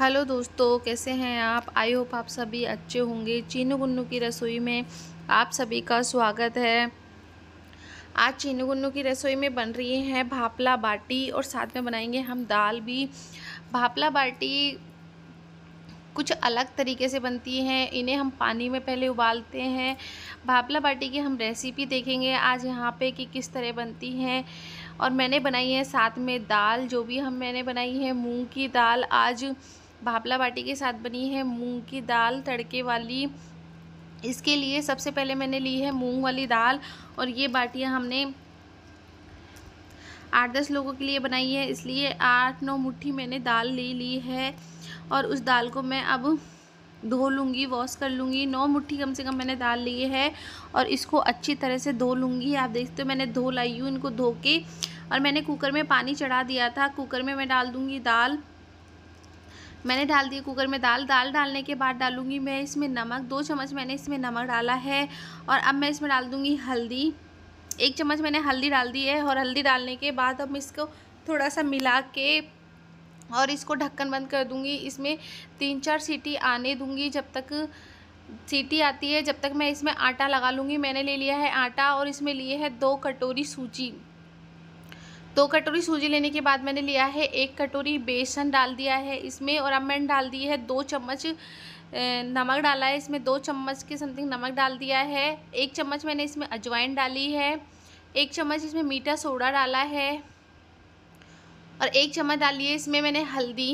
hello दोस्तों कैसे हैं आप आई होप आप सभी अच्छे होंगे चीनू गुन्नू की रसोई में आप सभी का स्वागत है आज चीनू गुन्नू की रसोई में बन रही है भापला बाटी और साथ में बनाएंगे हम दाल भी भापला बाटी कुछ अलग तरीके से बनती हैं इन्हें हम पानी में पहले उबालते हैं भापला बाटी की हम रेसिपी देखेंगे आज यहाँ पे कि किस तरह बनती हैं और मैंने बनाई है साथ में दाल जो भी हम मैंने बनाई है मूंग की दाल आज भापला बाटी के साथ बनी है मूंग की दाल तड़के वाली इसके लिए सबसे पहले मैंने ली है मूंग वाली दाल और ये बाटियाँ हमने आठ दस लोगों के लिए बनाई है इसलिए आठ नौ मुट्ठी मैंने दाल ले ली है और उस दाल को मैं अब धो लूँगी वॉश कर लूँगी नौ मुट्ठी कम से कम मैंने दाल ली है और इसको अच्छी तरह से धो लूँगी आप देखते हो मैंने धो लाई हूँ इनको धो के और मैंने कुकर में पानी चढ़ा दिया था कुकर में मैं डाल दूँगी दाल मैंने डाल दी कुकर में दाल दाल डालने के बाद डालूँगी मैं इसमें नमक दो चम्मच मैंने इसमें नमक डाला है और अब मैं इसमें डाल दूँगी हल्दी एक चम्मच मैंने हल्दी डाल दी है और हल्दी डालने के बाद अब इसको थोड़ा सा मिला के और इसको ढक्कन बंद कर दूँगी इसमें तीन चार सीटी आने दूँगी जब तक सीटी आती है जब तक मैं इसमें आटा लगा लूँगी मैंने ले लिया है आटा और इसमें लिए है दो कटोरी सूजी दो कटोरी सूजी लेने के बाद मैंने लिया है एक कटोरी बेसन डाल दिया है इसमें और अब मैंने डाल दी है दो चम्मच नमक डाला है इसमें दो चम्मच के समथिंग नमक डाल दिया है एक चम्मच मैंने इसमें अजवाइन डाली है एक चम्मच इसमें मीठा सोडा डाला है और एक चम्मच डाली है इसमें मैंने हल्दी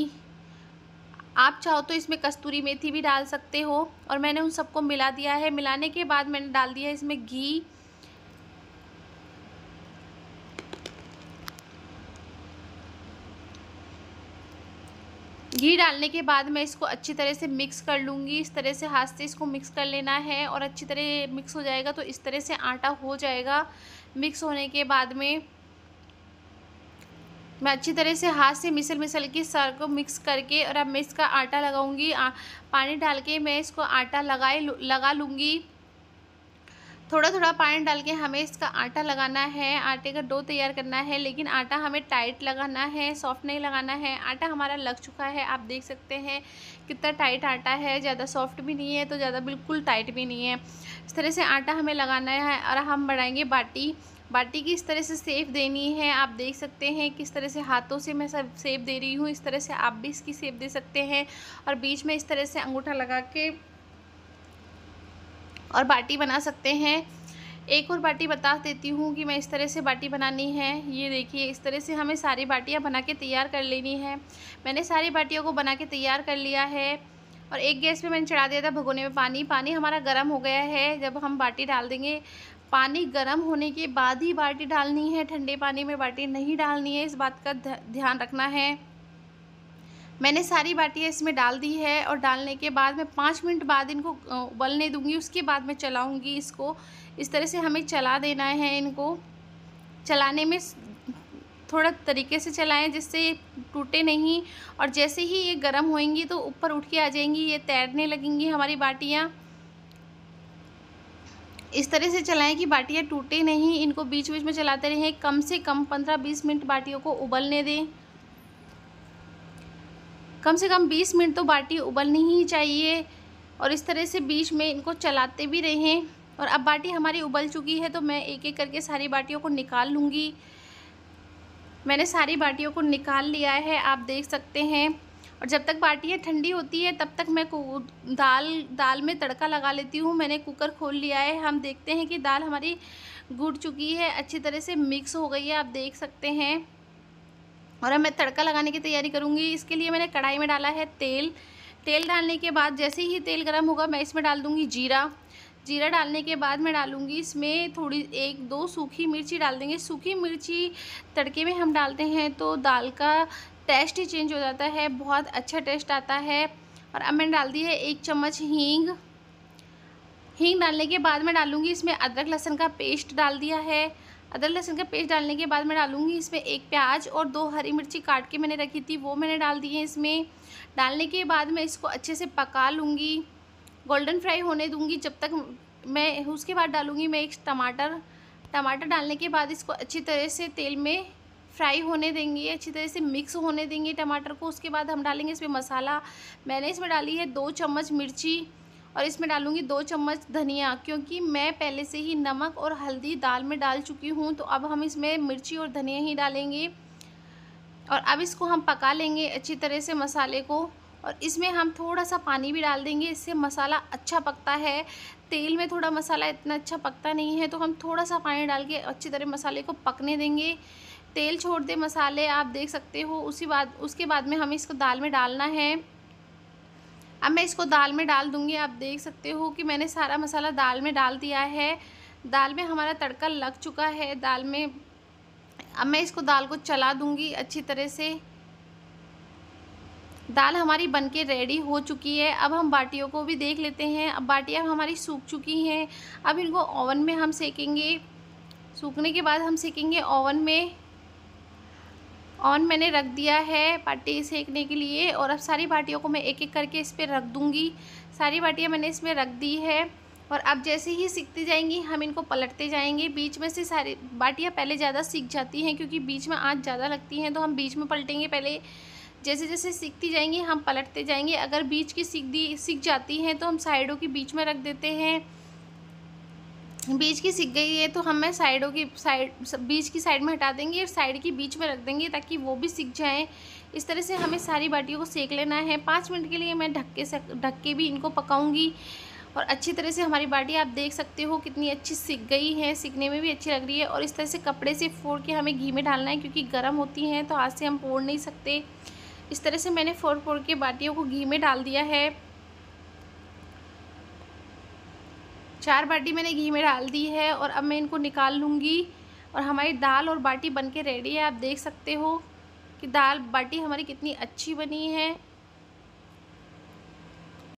आप चाहो तो इसमें कस्तूरी मेथी भी डाल सकते हो और मैंने उन सबको मिला दिया है मिलाने के बाद मैंने डाल दिया है इसमें घी घी डालने के बाद मैं इसको अच्छी तरह से मिक्स कर लूँगी इस तरह से हाथ से इसको मिक्स कर लेना है और अच्छी तरह मिक्स हो जाएगा तो इस तरह से आटा हो जाएगा मिक्स होने के बाद में मैं अच्छी तरह से हाथ से मिसल मिसल के सर को मिक्स करके और अब मैं इसका आटा लगाऊंगी पानी डाल के मैं इसको आटा लगाए लगा लूँगी थोड़ा थोड़ा पानी डाल के हमें इसका आटा लगाना है आटे का डो तैयार करना है लेकिन आटा हमें टाइट लगाना है सॉफ्ट नहीं लगाना है आटा हमारा लग चुका है आप देख सकते हैं कितना टाइट आटा है ज़्यादा सॉफ्ट भी नहीं है तो ज़्यादा बिल्कुल टाइट भी नहीं है इस तरह से आटा हमें लगाना है और हम बनाएंगे बाटी बाटी की इस तरह से सेप देनी है आप देख सकते हैं किस तरह से हाथों से मैं सब सेप दे रही हूँ इस तरह से आप भी इसकी सेप दे सकते हैं और बीच में इस तरह से अंगूठा लगा के और बाटी बना सकते हैं एक और बाटी बता देती हूँ कि मैं इस तरह से बाटी बनानी है ये देखिए इस तरह से हमें सारी बाटियाँ बना के तैयार कर लेनी है मैंने सारी बाटियों को बना के तैयार कर लिया है और एक गैस पे मैंने चढ़ा दिया था भगोने में पानी पानी हमारा गर्म हो गया है जब हम बाटी डाल देंगे पानी गर्म होने के बाद ही बाटी डालनी है ठंडे पानी में बाटी नहीं डालनी है इस बात का ध्यान रखना है मैंने सारी बाटियाँ इसमें डाल दी है और डालने के बाद मैं पाँच मिनट बाद इनको उबलने दूँगी उसके बाद मैं चलाऊँगी इसको इस तरह से हमें चला देना है इनको चलाने में थोड़ा तरीके से चलाएं जिससे ये टूटे नहीं और जैसे ही ये गर्म होएंगी तो ऊपर उठ के आ जाएंगी ये तैरने लगेंगी हमारी बाटियाँ इस तरह से चलाएं कि बाटियाँ टूटे नहीं इनको बीच बीच में चलाते रहें कम से कम पंद्रह बीस मिनट बाटियों को उबलने दें कम से कम 20 मिनट तो बाटी उबलनी ही चाहिए और इस तरह से बीच में इनको चलाते भी रहें और अब बाटी हमारी उबल चुकी है तो मैं एक एक करके सारी बाटियों को निकाल लूँगी मैंने सारी बाटियों को निकाल लिया है आप देख सकते हैं और जब तक बाटियाँ ठंडी होती है तब तक मैं दाल दाल में तड़का लगा लेती हूँ मैंने कुकर खोल लिया है हम देखते हैं कि दाल हमारी गुड़ चुकी है अच्छी तरह से मिक्स हो गई है आप देख सकते हैं और अब मैं तड़का लगाने की तैयारी करूँगी इसके लिए मैंने कढ़ाई में डाला है तेल तेल डालने के बाद जैसे ही तेल गर्म होगा मैं इसमें डाल दूँगी जीरा जीरा डालने के बाद मैं डालूँगी इसमें थोड़ी एक दो सूखी मिर्ची डाल देंगे सूखी मिर्ची तड़के में हम डालते हैं तो दाल का टेस्ट ही चेंज हो जाता है बहुत अच्छा टेस्ट आता है और अब मैंने डाल दी है एक चम्मच हींग हींग डालने के बाद मैं डालूँगी इसमें अदरक लहसन का पेस्ट डाल दिया है अदरक लहसन का पेस्ट डालने के बाद मैं डालूँगी इसमें एक प्याज और दो हरी मिर्ची काट के मैंने रखी थी वो मैंने डाल दी है इसमें डालने के बाद मैं इसको अच्छे से पका लूँगी गोल्डन फ्राई होने दूँगी जब तक मैं उसके बाद डालूँगी मैं एक टमाटर टमाटर डालने के बाद इसको अच्छी तरह से तेल में फ्राई होने देंगे अच्छी तरह से मिक्स होने देंगे टमाटर को उसके बाद हम डालेंगे इसमें मसाला मैंने इसमें डाली है दो चम्मच मिर्ची और इसमें डालूँगी दो चम्मच धनिया क्योंकि मैं पहले से ही नमक और हल्दी दाल में डाल चुकी हूँ तो अब हम इसमें मिर्ची और धनिया ही डालेंगे और अब इसको हम पका लेंगे अच्छी तरह से मसाले को और इसमें हम थोड़ा सा पानी भी डाल देंगे इससे मसाला अच्छा पकता है तेल में थोड़ा मसाला इतना अच्छा पकता नहीं है तो हम थोड़ा सा पानी डाल के अच्छी तरह मसाले को पकने देंगे तेल छोड़ दे मसाले आप देख सकते हो उसी बाद उसके बाद में हमें इसको दाल में डालना है अब मैं इसको दाल में डाल दूँगी आप देख सकते हो कि मैंने सारा मसाला दाल में डाल दिया है दाल में हमारा तड़का लग चुका है दाल में अब मैं इसको दाल को चला दूँगी अच्छी तरह से दाल हमारी बनके रेडी हो चुकी है अब हम बाटियों को भी देख लेते हैं अब बाटियाँ हमारी सूख चुकी हैं अब इनको ओवन में हम सेकेंगे सूखने के बाद हम सेकेंगे ओवन में ऑन मैंने रख दिया है पाटी सेकने के लिए और अब सारी बाटियों को मैं एक एक करके इस पर रख दूँगी सारी बाटियाँ मैंने इसमें रख दी है और अब जैसे ही सीखती जाएंगी हम इनको पलटते जाएंगे बीच में से सारी बाटियाँ पहले ज़्यादा सीख जाती हैं क्योंकि बीच में आँच ज़्यादा लगती हैं तो हम बीच में पलटेंगे पहले जैसे जैसे सीखती जाएंगी हम पलटते जाएंगे अगर बीच की सीख दी सीख जाती हैं तो हम साइडों के बीच में रख देते हैं बीच की सीख गई है तो हमें साइडों की साइड बीच की साइड में हटा देंगे और साइड की बीच में रख देंगे ताकि वो भी सीख जाएँ इस तरह से हमें सारी बाटियों को सेक लेना है पाँच मिनट के लिए मैं ढक्के से ढक के भी इनको पकाऊंगी और अच्छी तरह से हमारी बाटी आप देख सकते हो कितनी अच्छी सीख गई है सीखने में भी अच्छी लग रही है और इस तरह से कपड़े से फोड़ के हमें घी में डालना है क्योंकि गर्म होती हैं तो हाथ से हम फोड़ नहीं सकते इस तरह से मैंने फोड़ फोड़ के बाटियों को घी में डाल दिया है चार बाटी मैंने घी में डाल दी है और अब मैं इनको निकाल लूँगी और हमारी दाल और बाटी बन के रेडी है आप देख सकते हो कि दाल बाटी हमारी कितनी अच्छी बनी है